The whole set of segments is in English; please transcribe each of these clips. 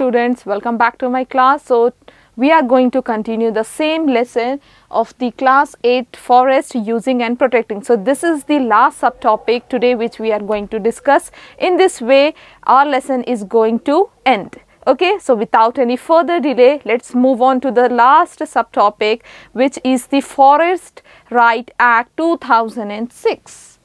students welcome back to my class so we are going to continue the same lesson of the class 8 forest using and protecting so this is the last subtopic today which we are going to discuss in this way our lesson is going to end okay so without any further delay let's move on to the last subtopic which is the forest right act 2006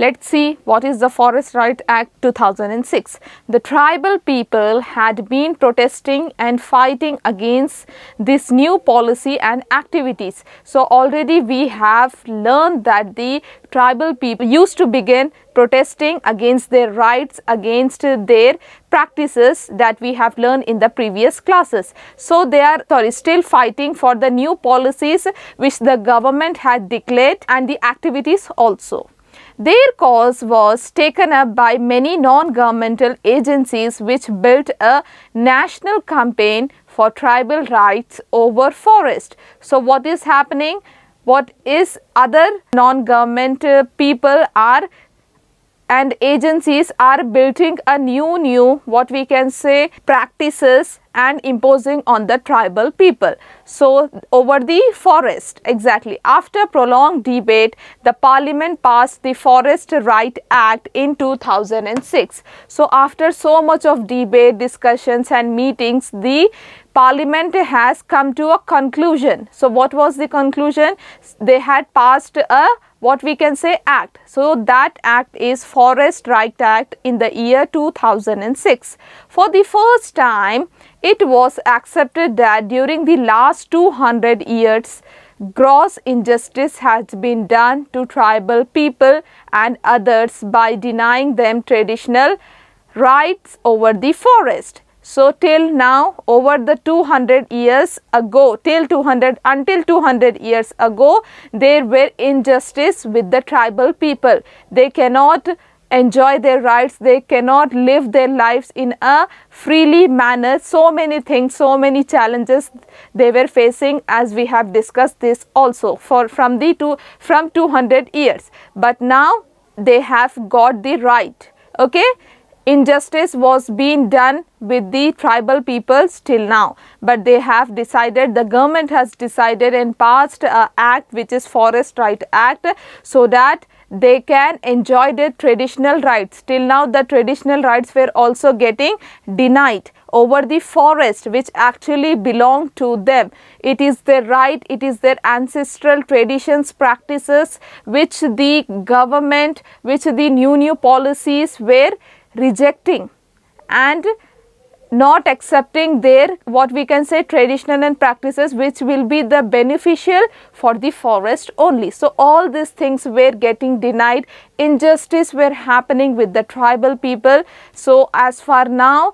Let's see what is the Forest Right Act 2006. The tribal people had been protesting and fighting against this new policy and activities. So already we have learned that the tribal people used to begin protesting against their rights, against their practices that we have learned in the previous classes. So they are sorry, still fighting for the new policies which the government had declared and the activities also. Their cause was taken up by many non-governmental agencies which built a national campaign for tribal rights over forest. So what is happening? What is other non government people are and agencies are building a new new what we can say practices and imposing on the tribal people. So, over the forest, exactly. After prolonged debate, the parliament passed the Forest Right Act in 2006. So, after so much of debate, discussions and meetings, the parliament has come to a conclusion. So, what was the conclusion? They had passed a what we can say act. So that act is Forest Right Act in the year 2006. For the first time, it was accepted that during the last 200 years, gross injustice has been done to tribal people and others by denying them traditional rights over the forest. So, till now over the 200 years ago, till 200, until 200 years ago, there were injustice with the tribal people. They cannot enjoy their rights, they cannot live their lives in a freely manner. So many things, so many challenges they were facing as we have discussed this also for from the two, from 200 years. But now they have got the right. Okay, Injustice was being done with the tribal peoples till now, but they have decided, the government has decided and passed a act which is Forest Right Act so that they can enjoy their traditional rights. Till now, the traditional rights were also getting denied over the forest which actually belong to them. It is their right, it is their ancestral traditions, practices which the government, which the new new policies were rejecting and not accepting their what we can say traditional and practices which will be the beneficial for the forest only. So, all these things were getting denied, injustice were happening with the tribal people. So, as far now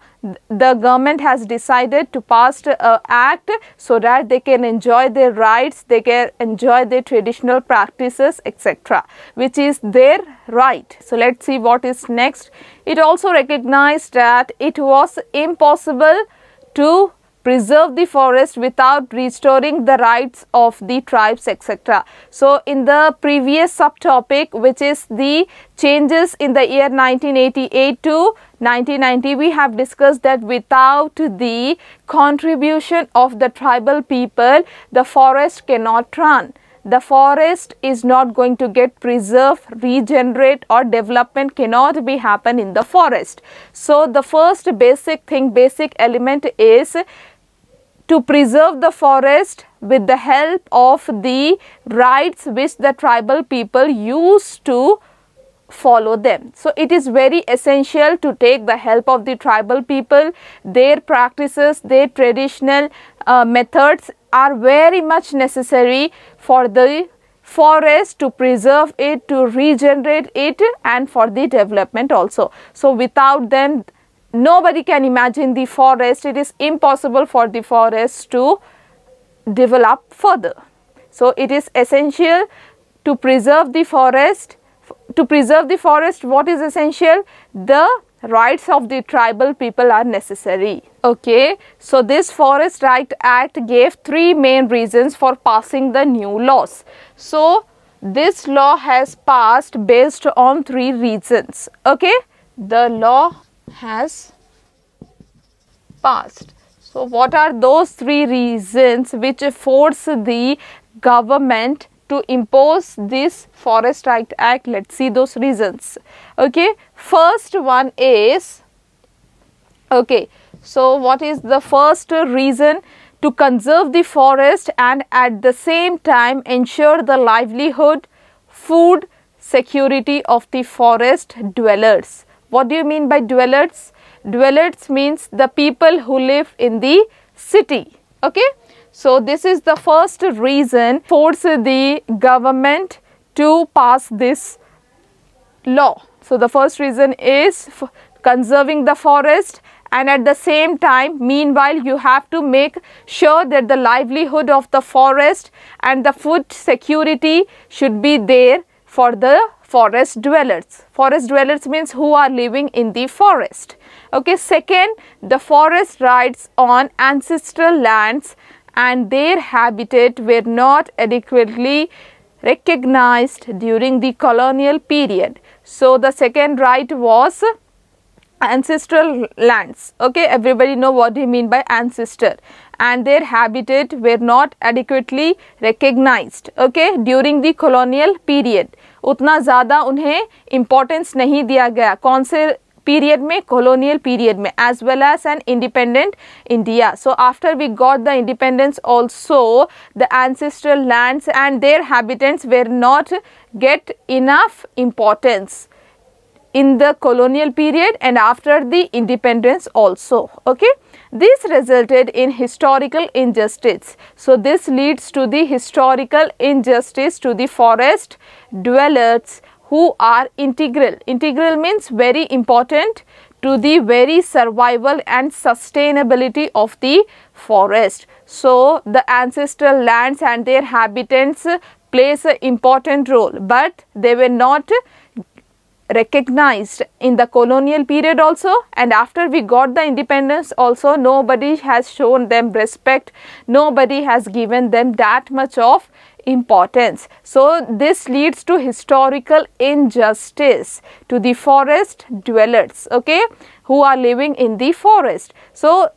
the government has decided to pass an act so that they can enjoy their rights, they can enjoy their traditional practices, etc., which is their right. So, let us see what is next. It also recognized that it was impossible to preserve the forest without restoring the rights of the tribes etc. So in the previous subtopic which is the changes in the year 1988 to 1990 we have discussed that without the contribution of the tribal people the forest cannot run the forest is not going to get preserved, regenerate or development cannot be happen in the forest. So, the first basic thing, basic element is to preserve the forest with the help of the rites which the tribal people used to follow them. So it is very essential to take the help of the tribal people. Their practices, their traditional uh, methods are very much necessary for the forest to preserve it, to regenerate it and for the development also. So without them nobody can imagine the forest it is impossible for the forest to develop further so it is essential to preserve the forest to preserve the forest what is essential the rights of the tribal people are necessary okay so this forest right act gave three main reasons for passing the new laws so this law has passed based on three reasons okay the law has passed. So, what are those three reasons which force the government to impose this Forest Right Act? Let's see those reasons. Okay, first one is okay. So, what is the first reason? to conserve the forest and at the same time ensure the livelihood, food security of the forest dwellers. What do you mean by dwellers? Dwellers means the people who live in the city. Okay. So, this is the first reason force the government to pass this law. So, the first reason is conserving the forest and at the same time meanwhile you have to make sure that the livelihood of the forest and the food security should be there for the forest dwellers. Forest dwellers means who are living in the forest. Okay, second, the forest rides on ancestral lands and their habitat were not adequately recognized during the colonial period. So, the second right was ancestral lands. Okay, everybody know what we mean by ancestor and their habitat were not adequately recognized okay during the colonial period उतना ज़्यादा उन्हें importance नहीं दिया गया कौन से period में colonial period में as well as an independent India so after we got the independence also the ancestral lands and their habitants were not get enough importance in the colonial period and after the independence also. Okay. This resulted in historical injustice. So, this leads to the historical injustice to the forest dwellers who are integral. Integral means very important to the very survival and sustainability of the forest. So, the ancestral lands and their habitants plays an important role, but they were not recognized in the colonial period also and after we got the independence also nobody has shown them respect nobody has given them that much of importance so this leads to historical injustice to the forest dwellers okay who are living in the forest so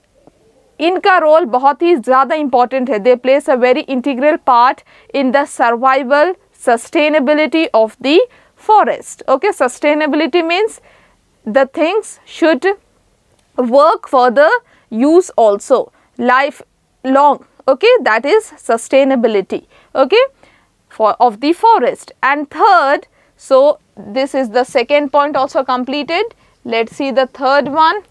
इनका role बहुत ही ज़्यादा important They place a very integral part in the survival sustainability of the forest. Okay, sustainability means the things should work for the use also life long okay that is sustainability okay for of the forest and third so this is the second point also completed let's see the third one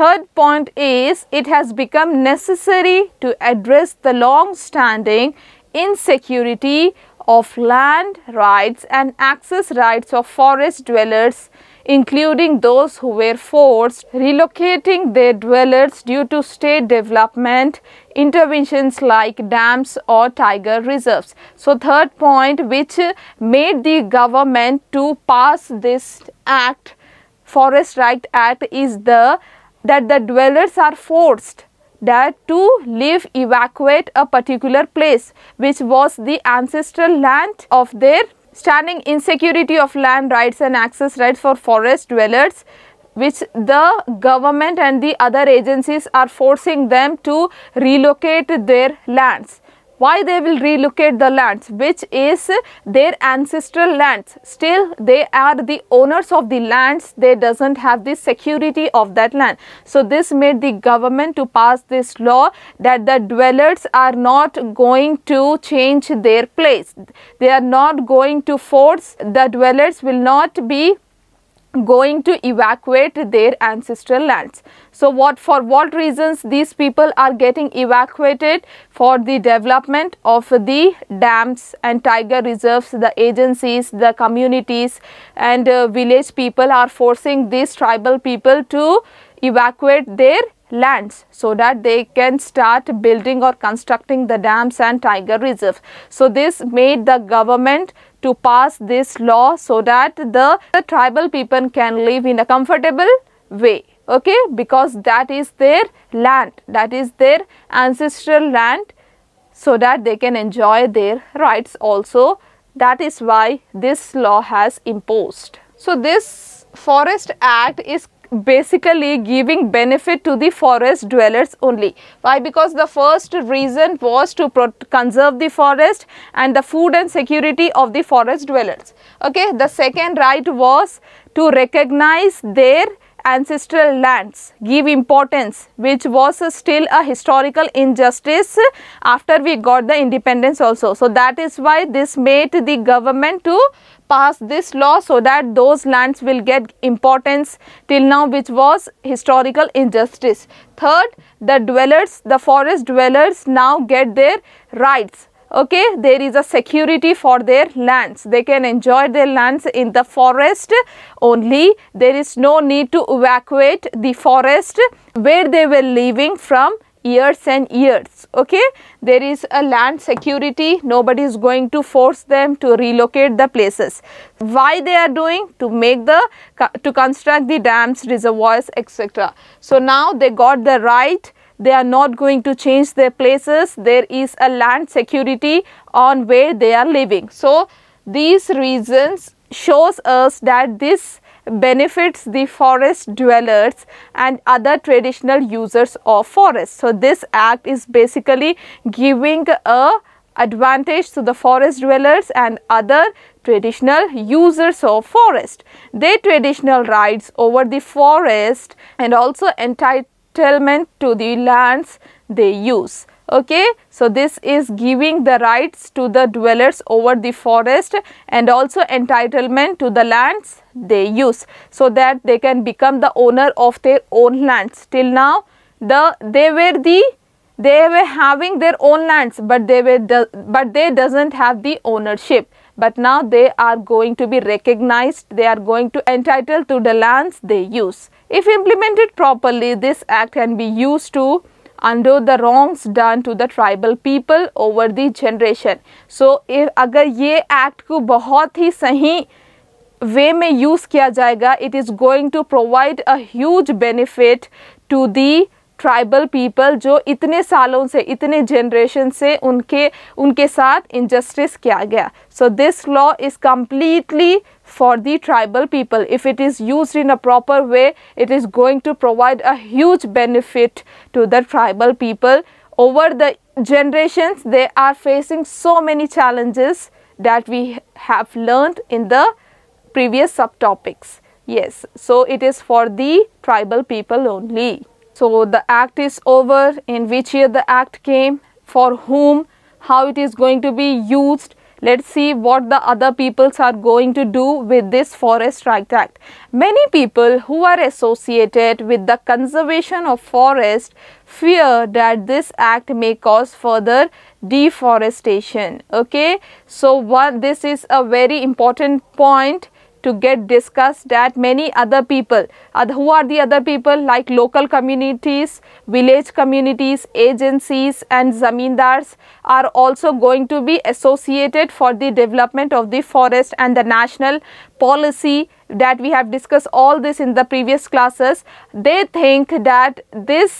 third point is it has become necessary to address the long standing insecurity of land rights and access rights of forest dwellers including those who were forced relocating their dwellers due to state development interventions like dams or tiger reserves so third point which made the government to pass this act forest right act is the that the dwellers are forced that to leave evacuate a particular place which was the ancestral land of their standing insecurity of land rights and access rights for forest dwellers which the government and the other agencies are forcing them to relocate their lands why they will relocate the lands which is their ancestral lands still they are the owners of the lands they doesn't have the security of that land so this made the government to pass this law that the dwellers are not going to change their place they are not going to force the dwellers will not be going to evacuate their ancestral lands. So what for what reasons these people are getting evacuated for the development of the dams and tiger reserves the agencies the communities and uh, village people are forcing these tribal people to evacuate their lands so that they can start building or constructing the dams and tiger reserves. So this made the government to pass this law so that the, the tribal people can live in a comfortable way okay because that is their land that is their ancestral land so that they can enjoy their rights also that is why this law has imposed so this forest act is basically giving benefit to the forest dwellers only. Why? Because the first reason was to conserve the forest and the food and security of the forest dwellers. Okay, the second right was to recognize their ancestral lands give importance which was still a historical injustice after we got the independence also. So that is why this made the government to pass this law so that those lands will get importance till now which was historical injustice. Third, the dwellers, the forest dwellers now get their rights okay there is a security for their lands they can enjoy their lands in the forest only there is no need to evacuate the forest where they were living from years and years okay there is a land security nobody is going to force them to relocate the places why they are doing to make the to construct the dams reservoirs etc so now they got the right they are not going to change their places there is a land security on where they are living so these reasons shows us that this benefits the forest dwellers and other traditional users of forest so this act is basically giving a advantage to the forest dwellers and other traditional users of forest. Their traditional rights over the forest and also entitle settlement to the lands they use okay so this is giving the rights to the dwellers over the forest and also entitlement to the lands they use so that they can become the owner of their own lands till now the they were the they were having their own lands but they were do, but they doesn't have the ownership but now they are going to be recognized they are going to entitled to the lands they use if implemented properly, this act can be used to undo the wrongs done to the tribal people over the generation. So, if this act ko bahut hi sahi way mein use kiya jayega, it is going to provide a huge benefit to the tribal people jo itne salon se itne generation se unke unke saath injustice kiya gaya. So, this law is completely for the tribal people. If it is used in a proper way, it is going to provide a huge benefit to the tribal people. Over the generations, they are facing so many challenges that we have learned in the previous subtopics. Yes, so it is for the tribal people only. So the act is over, in which year the act came, for whom, how it is going to be used, Let's see what the other peoples are going to do with this forest right act. Many people who are associated with the conservation of forest fear that this act may cause further deforestation. Okay, so one this is a very important point to get discussed at many other people. Uh, who are the other people like local communities, village communities, agencies and zamindars are also going to be associated for the development of the forest and the national policy that we have discussed all this in the previous classes. They think that this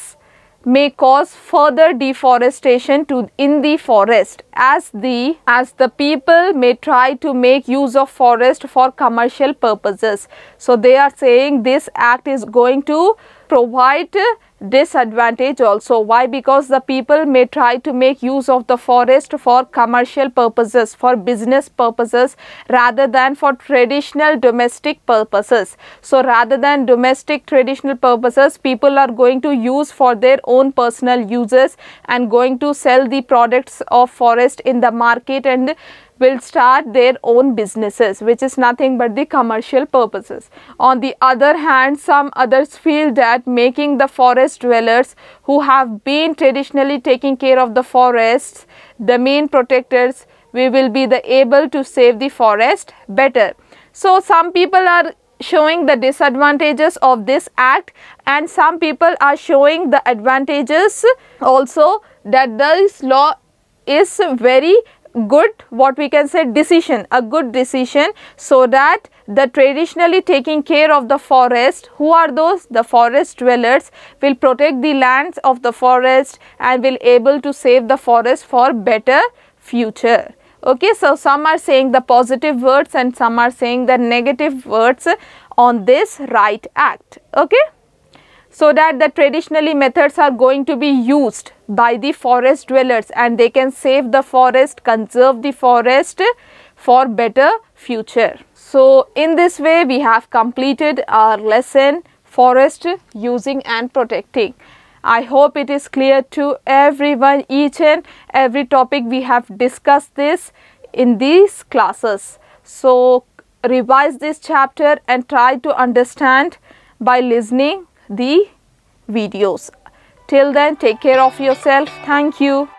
may cause further deforestation to in the forest as the as the people may try to make use of forest for commercial purposes so they are saying this act is going to provide disadvantage also why because the people may try to make use of the forest for commercial purposes for business purposes rather than for traditional domestic purposes so rather than domestic traditional purposes people are going to use for their own personal uses and going to sell the products of forest in the market and will start their own businesses which is nothing but the commercial purposes. On the other hand some others feel that making the forest dwellers who have been traditionally taking care of the forests the main protectors we will be the able to save the forest better. So some people are showing the disadvantages of this act and some people are showing the advantages also that this law is very good what we can say decision a good decision so that the traditionally taking care of the forest who are those the forest dwellers will protect the lands of the forest and will able to save the forest for better future okay so some are saying the positive words and some are saying the negative words on this right act okay so that the traditionally methods are going to be used by the forest dwellers and they can save the forest, conserve the forest for better future. So, in this way we have completed our lesson forest using and protecting. I hope it is clear to everyone each and every topic we have discussed this in these classes. So, revise this chapter and try to understand by listening the videos. Till then, take care of yourself. Thank you.